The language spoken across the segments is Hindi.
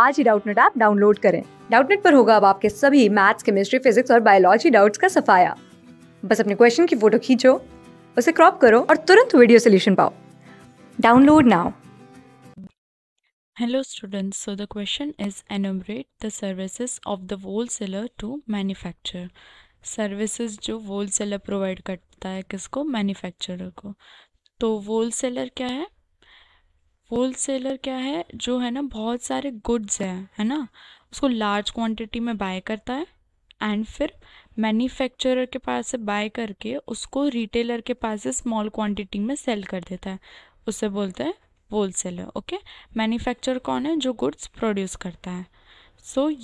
आज ही डाउटनेट ऐप डाउनलोड करें डाउटनेट पर होगा अब आपके सभी मैथ्स केमिस्ट्री फिजिक्स और बायोलॉजी डाउट्स का सफाया बस अपने क्वेश्चन की फोटो खींचो उसे क्रॉप करो और तुरंत वीडियो सोल्यूशन पाओ download now hello students so the question is enumerate the services of the the seller to manufacture services जो होल सेलर प्रोवाइड करता है किसको मैन्युफैक्चरर को तो होल सेलर क्या है होल सेलर क्या है जो है ना बहुत सारे गुड्स हैं है ना उसको लार्ज क्वांटिटी में बाय करता है एंड फिर मैन्युफैक्चरर के पास से बाय करके उसको रिटेलर के पास से स्मॉल क्वांटिटी में सेल कर देता है उसे बोलते हैं होल सेलर ओके मैन्युफैक्चर कौन है जो गुड्स प्रोड्यूस करता है सो so,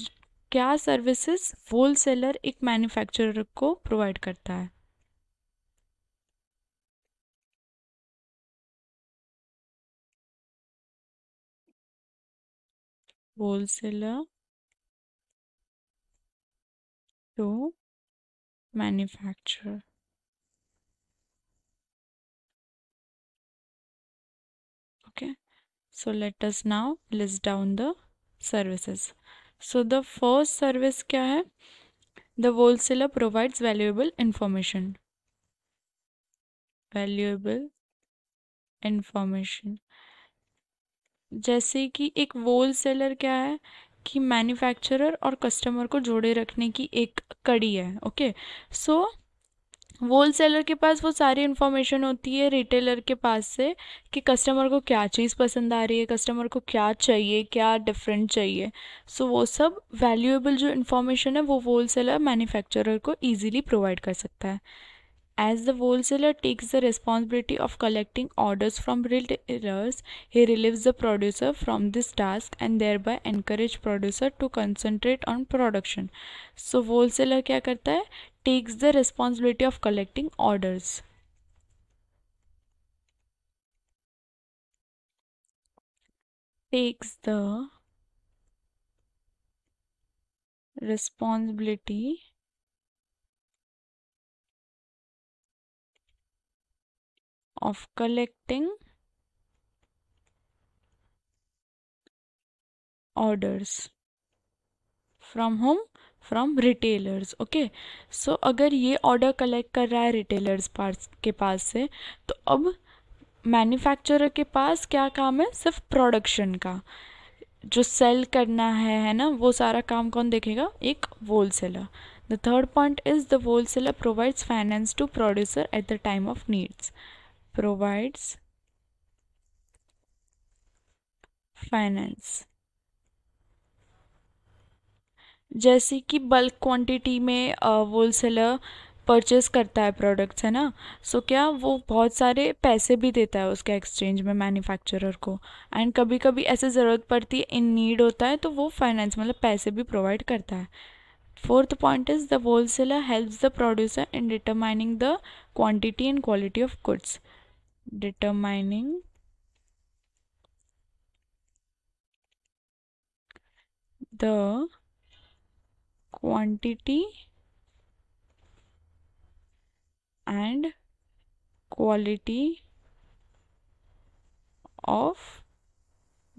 क्या सर्विसेज होल सेलर एक मैन्युफैक्चरर को प्रोवाइड करता है होलसेलर टू तो manufacturer okay so let us now list down the services so the first service क्या है the wholesaler provides valuable information valuable information जैसे कि एक वोल सेलर क्या है कि मैन्युफैक्चरर और कस्टमर को जोड़े रखने की एक कड़ी है ओके सो होल सेलर के पास वो सारी इन्फॉर्मेशन होती है रिटेलर के पास से कि कस्टमर को क्या चीज़ पसंद आ रही है कस्टमर को क्या चाहिए क्या डिफरेंट चाहिए सो so, वो सब वैल्यूएबल जो इन्फॉर्मेशन है वो होल सेलर मैन्युफैक्चरर को ईजिली प्रोवाइड कर सकता है As the wholesaler takes the responsibility of collecting orders from retailers, he relieves the producer from this task and thereby encourage producer to concentrate on production. So wholesaler क्या करता है Takes the responsibility of collecting orders. Takes the responsibility of collecting orders from whom from retailers okay so अगर ये ऑर्डर कलेक्ट कर रहा है रिटेलर्स पास के पास से तो अब मैन्युफैक्चरर के पास क्या काम है सिर्फ प्रोडक्शन का जो सेल करना है है ना वो सारा काम कौन देखेगा एक whole seller the third point is the whole seller provides finance to producer at the time of needs provides finance जैसे कि बल्क क्वांटिटी में होलसेलर परचेस करता है प्रोडक्ट्स है ना सो so, क्या वो बहुत सारे पैसे भी देता है उसके एक्सचेंज में मैन्युफैक्चरर को एंड कभी कभी ऐसे ज़रूरत पड़ती है इन नीड होता है तो वो फाइनेंस मतलब पैसे भी प्रोवाइड करता है fourth point is the wholesaler helps the producer in determining the quantity and quality of goods determining the quantity and quality of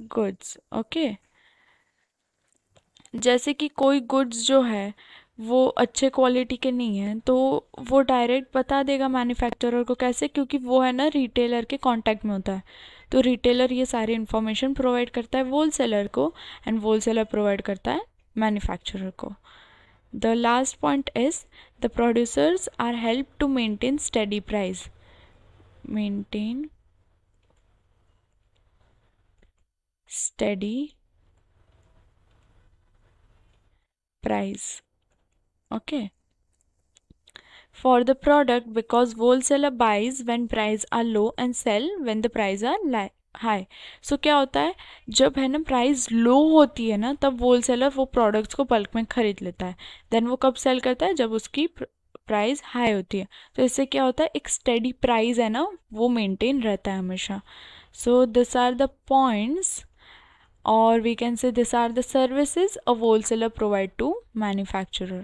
goods okay जैसे कि कोई गुड्स जो है वो अच्छे क्वालिटी के नहीं हैं तो वो डायरेक्ट बता देगा मैन्युफैक्चरर को कैसे क्योंकि वो है ना रिटेलर के कांटेक्ट में होता है तो रिटेलर ये सारे इन्फॉर्मेशन प्रोवाइड करता है होल सेलर को एंड होल सेलर प्रोवाइड करता है मैन्युफैक्चरर को the last point is the producers are help to maintain study price maintain study price okay for the product because wholesaler buys when price are low and sell when the price are high so, kya hota hai jab hai na price low hoti hai na tab wholesaler wo products ko bulk mein kharid leta hai then wo kab sell karta hai jab uski price high होती है तो इससे क्या होता है एक स्टडी प्राइस है ना वो मेंटेन रहता है हमेशा so this are the points और we can say this are the services a wholesaler provide to manufacturer